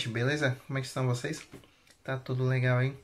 gente, beleza? Como é que estão vocês? Tá tudo legal, hein?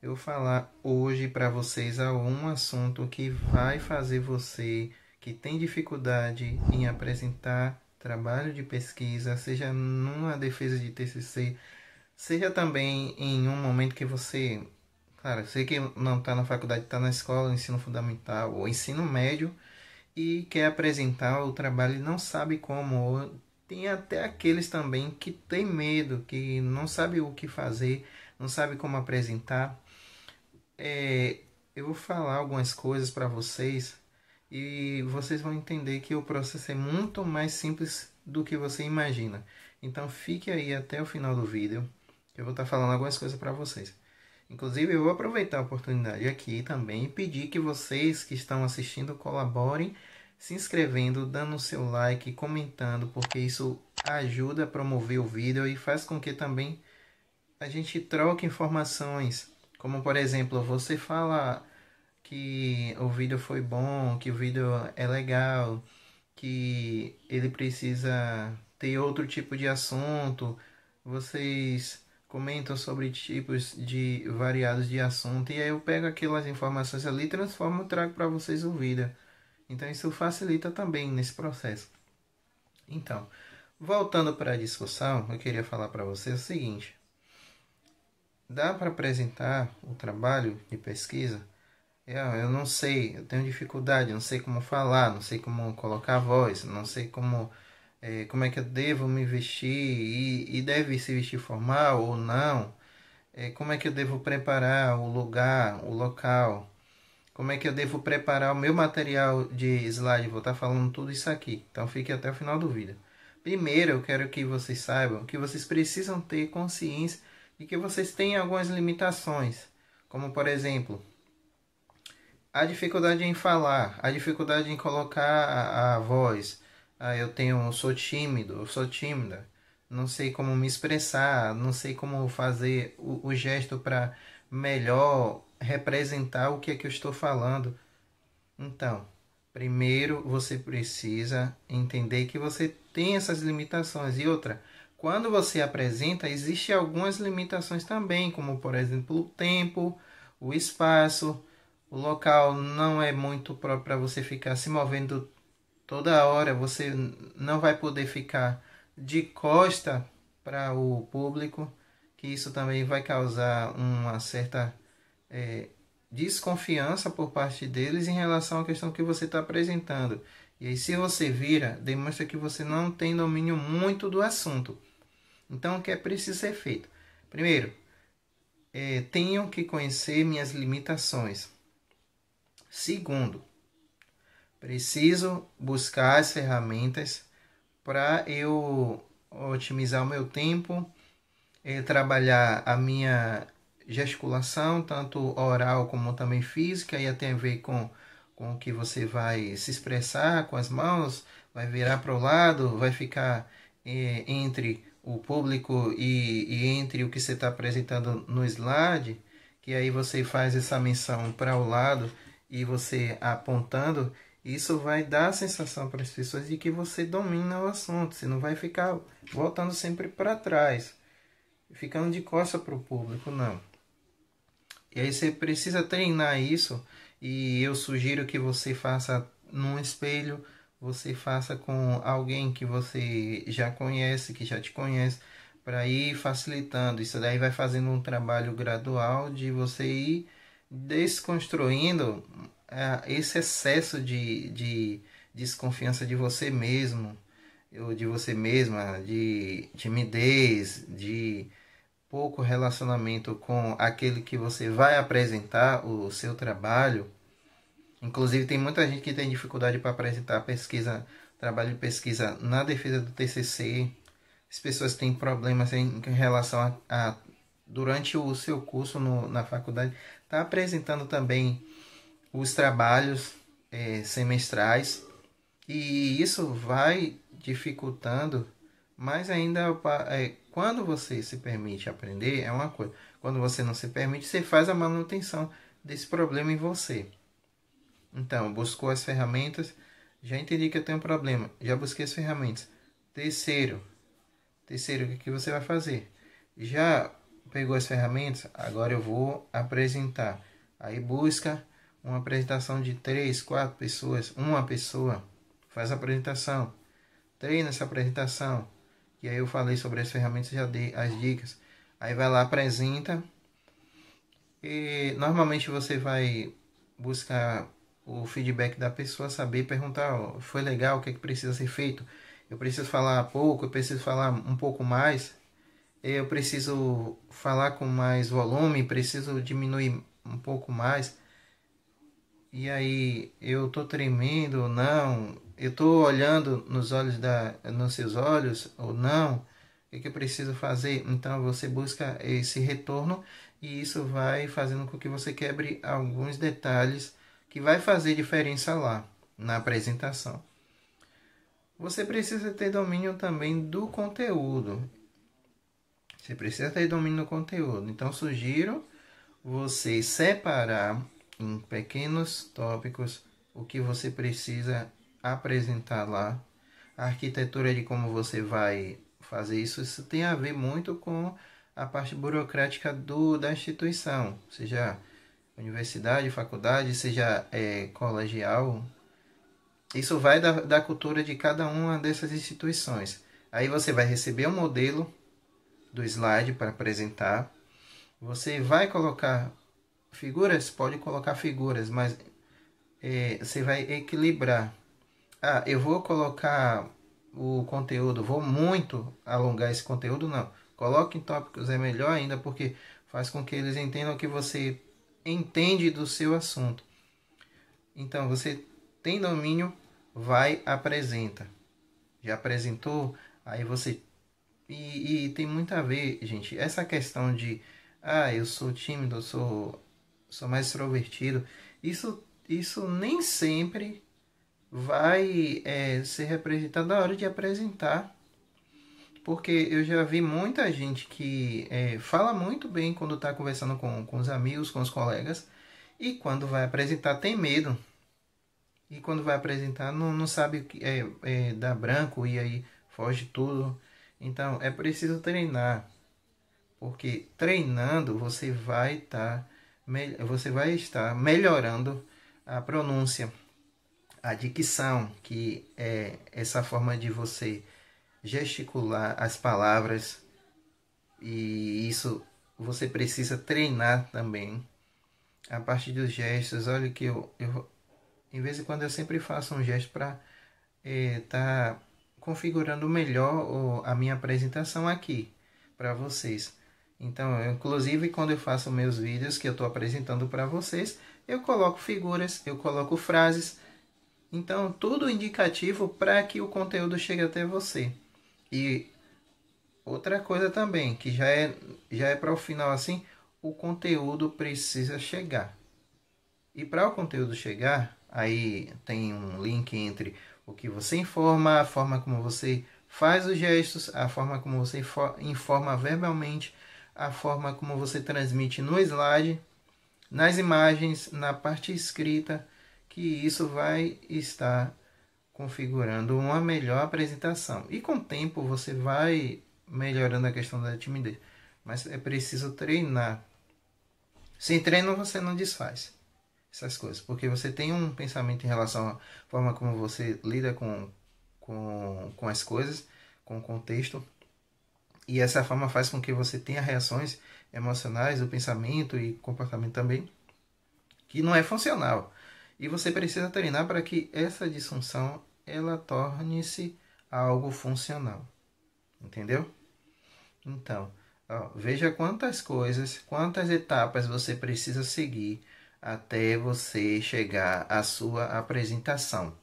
Eu vou falar hoje para vocês algum assunto que vai fazer você que tem dificuldade em apresentar trabalho de pesquisa, seja numa defesa de TCC, seja também em um momento que você, claro, sei que não está na faculdade, está na escola, ensino fundamental ou ensino médio e quer apresentar o trabalho e não sabe como, ou tem até aqueles também que tem medo, que não sabe o que fazer, não sabe como apresentar. É, eu vou falar algumas coisas para vocês e vocês vão entender que o processo é muito mais simples do que você imagina. Então fique aí até o final do vídeo, que eu vou estar tá falando algumas coisas para vocês. Inclusive, eu vou aproveitar a oportunidade aqui também e pedir que vocês que estão assistindo colaborem se inscrevendo, dando seu like, comentando, porque isso ajuda a promover o vídeo e faz com que também a gente troque informações. Como por exemplo, você fala que o vídeo foi bom, que o vídeo é legal, que ele precisa ter outro tipo de assunto. Vocês comentam sobre tipos de variados de assunto e aí eu pego aquelas informações ali, transformo e trago para vocês o vídeo. Então isso facilita também nesse processo. Então, voltando para a discussão, eu queria falar para vocês o seguinte: dá para apresentar o trabalho de pesquisa? Eu, eu não sei, eu tenho dificuldade, não sei como falar, não sei como colocar a voz, não sei como é, como é que eu devo me vestir e, e deve se vestir formal ou não, é, como é que eu devo preparar o lugar, o local, como é que eu devo preparar o meu material de slide. Vou estar tá falando tudo isso aqui, então fique até o final do vídeo. Primeiro, eu quero que vocês saibam que vocês precisam ter consciência de que vocês têm algumas limitações, como por exemplo, a dificuldade em falar, a dificuldade em colocar a, a voz. Ah, eu tenho, sou tímido, eu sou tímida, não sei como me expressar, não sei como fazer o, o gesto para melhor representar o que é que eu estou falando. Então, primeiro você precisa entender que você tem essas limitações. E outra, quando você apresenta, existem algumas limitações também, como por exemplo o tempo, o espaço, o local não é muito próprio para você ficar se movendo toda hora, você não vai poder ficar de costa para o público, que isso também vai causar uma certa é, desconfiança por parte deles em relação à questão que você está apresentando. E aí, se você vira, demonstra que você não tem domínio muito do assunto. Então, o que é preciso ser feito? Primeiro, é, tenho que conhecer minhas limitações. Segundo, preciso buscar as ferramentas para eu otimizar o meu tempo, é, trabalhar a minha gesticulação, tanto oral como também física, e tem a ver com, com que você vai se expressar com as mãos, vai virar para o lado, vai ficar é, entre o público e, e entre o que você está apresentando no slide, que aí você faz essa menção para o lado e você apontando, isso vai dar a sensação para as pessoas de que você domina o assunto, você não vai ficar voltando sempre para trás, ficando de costa para o público, não. E aí você precisa treinar isso e eu sugiro que você faça num espelho, você faça com alguém que você já conhece, que já te conhece, para ir facilitando. Isso daí vai fazendo um trabalho gradual de você ir desconstruindo é, esse excesso de, de desconfiança de você mesmo, ou de você mesma, de timidez, de pouco relacionamento com aquele que você vai apresentar o seu trabalho. Inclusive, tem muita gente que tem dificuldade para apresentar pesquisa, trabalho de pesquisa na defesa do TCC. As pessoas têm problemas em, em relação a, a, durante o seu curso no, na faculdade, está apresentando também os trabalhos é, semestrais e isso vai dificultando mais ainda é, quando você se permite aprender, é uma coisa. Quando você não se permite, você faz a manutenção desse problema em você. Então, buscou as ferramentas, já entendi que eu tenho um problema, já busquei as ferramentas. Terceiro, terceiro, o que é você vai fazer? Já pegou as ferramentas, agora eu vou apresentar. Aí busca uma apresentação de três, quatro pessoas, uma pessoa, faz a apresentação, treina essa apresentação, que aí eu falei sobre as ferramentas, já dei as dicas. Aí vai lá, apresenta. E normalmente você vai buscar o feedback da pessoa, saber, perguntar, foi legal, o que, é que precisa ser feito? Eu preciso falar pouco, eu preciso falar um pouco mais, eu preciso falar com mais volume, preciso diminuir um pouco mais. E aí, eu tô tremendo, não, eu estou olhando nos olhos da, nos seus olhos ou não, o que eu preciso fazer? Então você busca esse retorno e isso vai fazendo com que você quebre alguns detalhes que vai fazer diferença lá na apresentação. Você precisa ter domínio também do conteúdo. Você precisa ter domínio do conteúdo. Então sugiro você separar em pequenos tópicos o que você precisa apresentar lá. A arquitetura de como você vai fazer isso, isso tem a ver muito com a parte burocrática do, da instituição, seja universidade, faculdade, seja é, colegial. Isso vai da, da cultura de cada uma dessas instituições. Aí você vai receber o um modelo do slide para apresentar. Você vai colocar figuras, pode colocar figuras, mas é, você vai equilibrar ah, eu vou colocar o conteúdo, vou muito alongar esse conteúdo, não. Coloque em tópicos, é melhor ainda, porque faz com que eles entendam que você entende do seu assunto. Então, você tem domínio, vai, apresenta. Já apresentou, aí você. E, e tem muito a ver, gente, essa questão de. Ah, eu sou tímido, eu sou, sou mais extrovertido. Isso, isso nem sempre vai é, ser representado na hora de apresentar. Porque eu já vi muita gente que é, fala muito bem quando está conversando com, com os amigos, com os colegas, e quando vai apresentar tem medo. E quando vai apresentar não, não sabe é, é, dar branco e aí foge tudo. Então é preciso treinar. Porque treinando você vai, tá, você vai estar melhorando a pronúncia a dicção, que é essa forma de você gesticular as palavras, e isso você precisa treinar também. A parte dos gestos, olha que eu, eu em vez em quando eu sempre faço um gesto para estar é, tá configurando melhor a minha apresentação aqui para vocês. Então, eu, inclusive quando eu faço meus vídeos que eu estou apresentando para vocês, eu coloco figuras, eu coloco frases então, tudo indicativo para que o conteúdo chegue até você. E outra coisa também, que já é, já é para o final assim, o conteúdo precisa chegar. E para o conteúdo chegar, aí tem um link entre o que você informa, a forma como você faz os gestos, a forma como você informa verbalmente, a forma como você transmite no slide, nas imagens, na parte escrita que isso vai estar configurando uma melhor apresentação. E com o tempo você vai melhorando a questão da timidez, mas é preciso treinar. Sem treino você não desfaz essas coisas, porque você tem um pensamento em relação à forma como você lida com, com, com as coisas, com o contexto, e essa forma faz com que você tenha reações emocionais, o pensamento e comportamento também, que não é funcional. E você precisa treinar para que essa disfunção ela torne-se algo funcional. Entendeu? Então, ó, veja quantas coisas, quantas etapas você precisa seguir até você chegar à sua apresentação.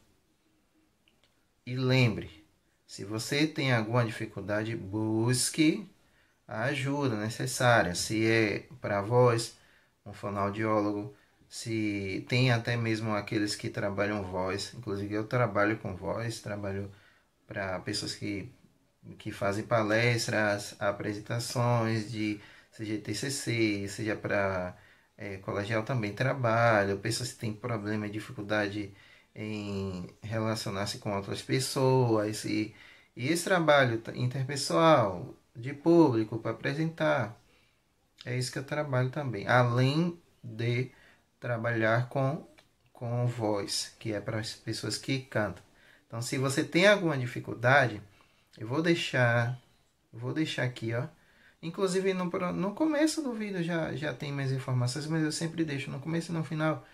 E lembre, se você tem alguma dificuldade, busque a ajuda necessária. Se é para voz, um fonoaudiólogo, se tem até mesmo aqueles que trabalham voz, inclusive eu trabalho com voz, trabalho para pessoas que, que fazem palestras, apresentações de seja TCC, seja para é, colegial também trabalho, pessoas que têm problema, dificuldade em relacionar-se com outras pessoas e, e esse trabalho interpessoal de público para apresentar é isso que eu trabalho também, além de trabalhar com, com voz, que é para as pessoas que cantam. Então, se você tem alguma dificuldade, eu vou deixar, vou deixar aqui, ó. Inclusive, no, no começo do vídeo já, já tem mais informações, mas eu sempre deixo no começo e no final,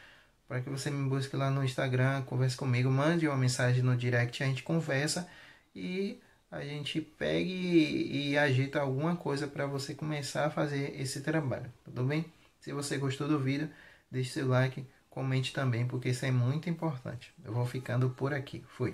para que você me busque lá no Instagram, converse comigo, mande uma mensagem no direct, a gente conversa e a gente pegue e, e alguma coisa para você começar a fazer esse trabalho, tudo bem? Se você gostou do vídeo, Deixe seu like, comente também, porque isso é muito importante. Eu vou ficando por aqui. Fui.